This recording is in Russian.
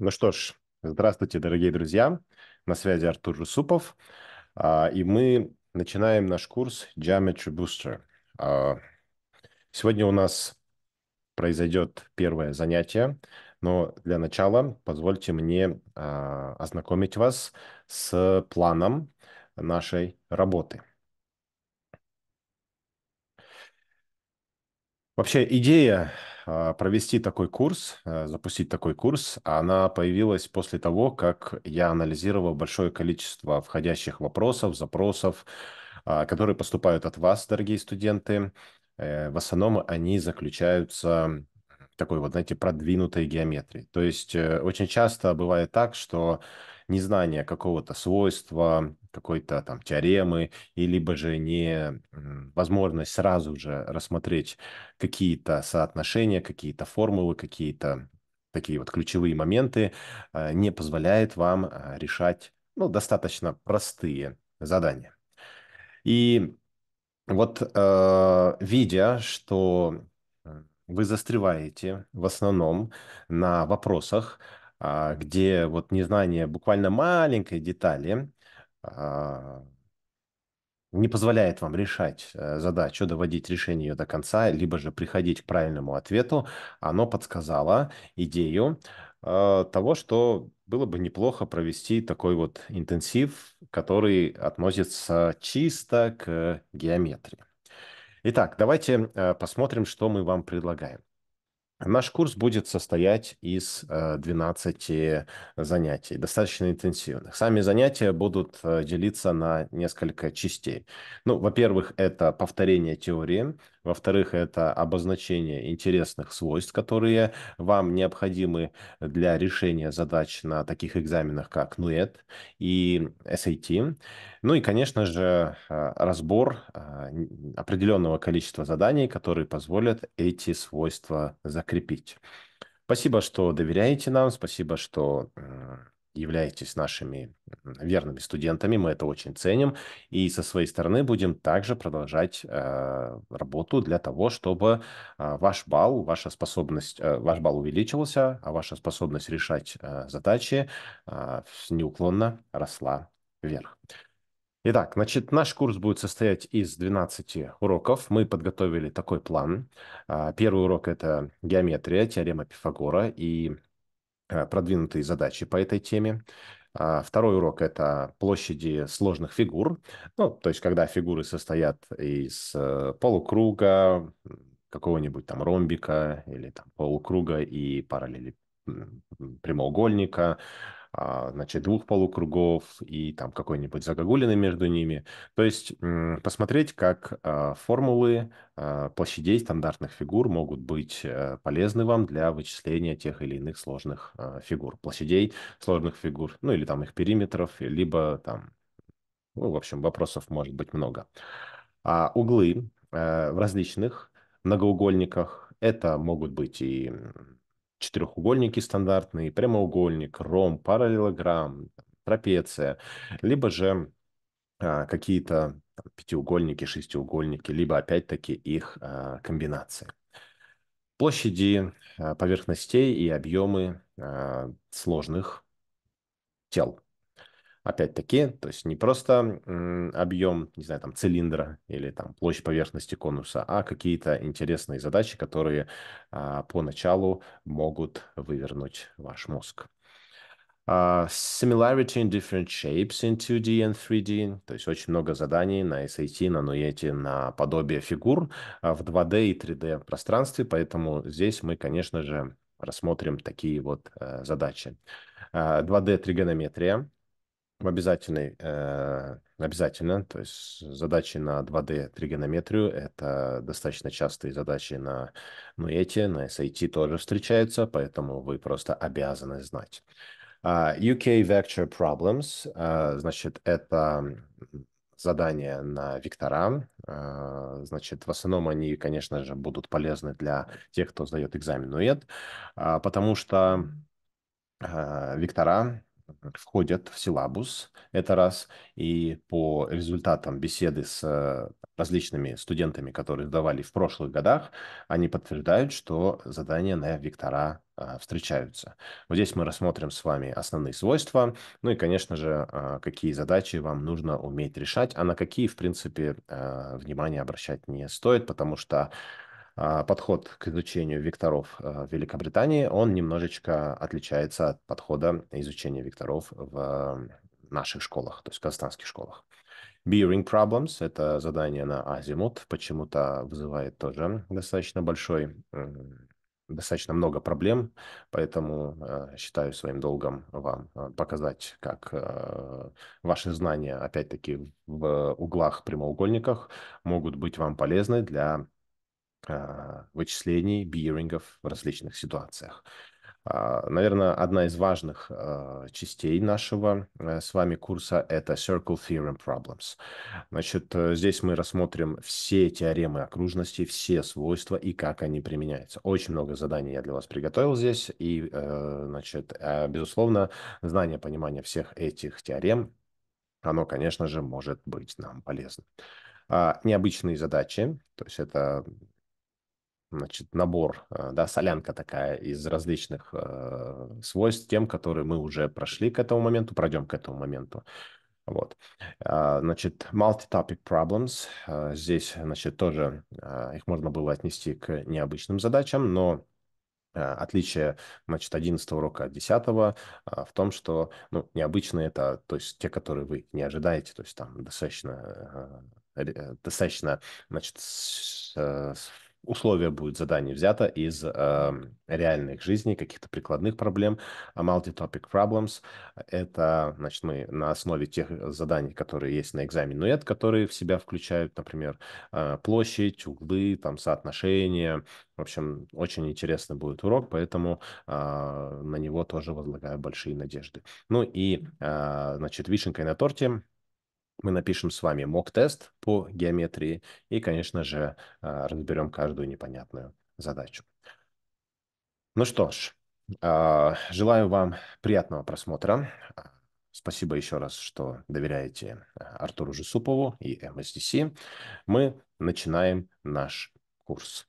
Ну что ж, здравствуйте, дорогие друзья. На связи Артур Жусупов. А, и мы начинаем наш курс Geometry Booster. А, сегодня у нас произойдет первое занятие, но для начала позвольте мне а, ознакомить вас с планом нашей работы. Вообще идея а, провести такой курс, э, запустить такой курс, она появилась после того, как я анализировал большое количество входящих вопросов, запросов, а, которые поступают от вас, дорогие студенты. Э, в основном они заключаются в такой вот, знаете, продвинутой геометрии. То есть э, очень часто бывает так, что незнание какого-то свойства, какой-то там теоремы, и либо же не возможность сразу же рассмотреть какие-то соотношения, какие-то формулы, какие-то такие вот ключевые моменты, а, не позволяет вам а, решать ну, достаточно простые задания. И вот э, видя, что вы застреваете в основном на вопросах, а, где вот незнание буквально маленькой детали а, не позволяет вам решать э, задачу, доводить решение ее до конца, либо же приходить к правильному ответу, оно подсказало идею э, того, что было бы неплохо провести такой вот интенсив, который относится чисто к геометрии. Итак, давайте э, посмотрим, что мы вам предлагаем. Наш курс будет состоять из 12 э, занятий, достаточно интенсивных. Сами занятия будут э, делиться на несколько частей. Ну, во-первых, это повторение теории, во-вторых, это обозначение интересных свойств, которые вам необходимы для решения задач на таких экзаменах, как NUET и SAT. Ну и, конечно же, э, разбор э, определенного количества заданий, которые позволят эти свойства закрепить. Спасибо, что доверяете нам, спасибо, что являетесь нашими верными студентами, мы это очень ценим, и со своей стороны будем также продолжать э, работу для того, чтобы э, ваш балл, ваша способность, э, ваш балл увеличился, а ваша способность решать э, задачи э, неуклонно росла вверх. Итак, значит, наш курс будет состоять из 12 уроков. Мы подготовили такой план. Э, первый урок – это геометрия, теорема Пифагора и Э, продвинутые задачи по этой теме. А, второй урок – это площади сложных фигур. Ну, то есть, когда фигуры состоят из э, полукруга, какого-нибудь там ромбика или там полукруга и параллели прямоугольника, а, значит, двух полукругов и там какой-нибудь загогулины между ними. То есть посмотреть, как а, формулы а, площадей стандартных фигур могут быть э, полезны вам для вычисления тех или иных сложных фигур, площадей сложных фигур, ну или там их периметров, либо там, ну, в общем, вопросов может быть много. А углы э, в различных многоугольниках, это могут быть и четырехугольники стандартные, прямоугольник, ромб, параллелограмм, трапеция, либо же а, какие-то пятиугольники, шестиугольники, либо опять-таки их а, комбинации. Площади а, поверхностей и объемы а, сложных тел – опять-таки, то есть не просто объем, не знаю, там цилиндра или там площадь поверхности конуса, а какие-то интересные задачи, которые а, поначалу могут вывернуть ваш мозг. Uh, similarity in different shapes in 2D and 3D, то есть очень много заданий на SAT, на Nueti, на подобие фигур а, в 2D и 3D пространстве, поэтому здесь мы, конечно же, рассмотрим такие вот uh, задачи. Uh, а, 2D тригонометрия, Обязательный, э, обязательно. То есть задачи на 2D тригонометрию – это достаточно частые задачи на ну, эти на SAT тоже встречаются, поэтому вы просто обязаны знать. Uh, а, UK Vector Problems, uh, значит, это задания на вектора. Э, значит, в основном они, конечно же, будут полезны для тех, кто сдает экзамен но УЭД, а, потому что э, вектора входят в силабус, это раз, и по результатам беседы с э, различными студентами, которые сдавали в прошлых годах, они подтверждают, что задания на вектора э, встречаются. Вот здесь мы рассмотрим с вами основные свойства, ну и, конечно же, э, какие задачи вам нужно уметь решать, а на какие, в принципе, внимание обращать не стоит, потому что а, подход к изучению векторов а, в Великобритании, он немножечко отличается от подхода изучения векторов в наших школах, то есть в казахстанских школах. Bearing Problems — это задание на азимут, почему-то вызывает тоже достаточно большой, достаточно много проблем, поэтому а, считаю своим долгом вам показать, как ваши знания, опять-таки, в углах прямоугольниках могут быть вам полезны для а, вычислений, биерингов в различных ситуациях. А, Наверное, одна из важных а, частей нашего э, с вами курса – это Circle Theorem Problems. Значит, э, здесь мы рассмотрим все теоремы окружности, все свойства и как они применяются. Очень много заданий я для вас приготовил здесь, и, э, значит, безусловно, знание, понимание всех этих теорем, оно, конечно же, может быть нам полезно. Необычные задачи, то есть это значит, набор, э, да, солянка такая из различных э, свойств тем, которые мы уже прошли к этому моменту, пройдем к этому моменту. Вот. А, значит, multi-topic problems. Э, здесь, значит, тоже э, их можно было отнести к необычным задачам, но Отличие, значит, 11 урока от 10 в том, что, ну, необычные это, то есть те, которые вы не ожидаете, то есть там достаточно, достаточно, значит, условие будет, задание взято из э, реальных жизней, каких-то прикладных проблем. А multi-topic problems — это, значит, мы на основе тех заданий, которые есть на экзамене NUET, которые в себя включают, например, э, площадь, углы, там, соотношения. В общем, очень интересный будет урок, поэтому э, на него тоже возлагаю большие надежды. Ну и, э, значит, вишенкой на торте — мы напишем с вами мок-тест по геометрии и, конечно же, а, разберем каждую непонятную задачу. Ну что ж, а, желаю вам приятного просмотра. Спасибо еще раз, что доверяете Артуру Жесупову и МСДС. Мы начинаем наш курс.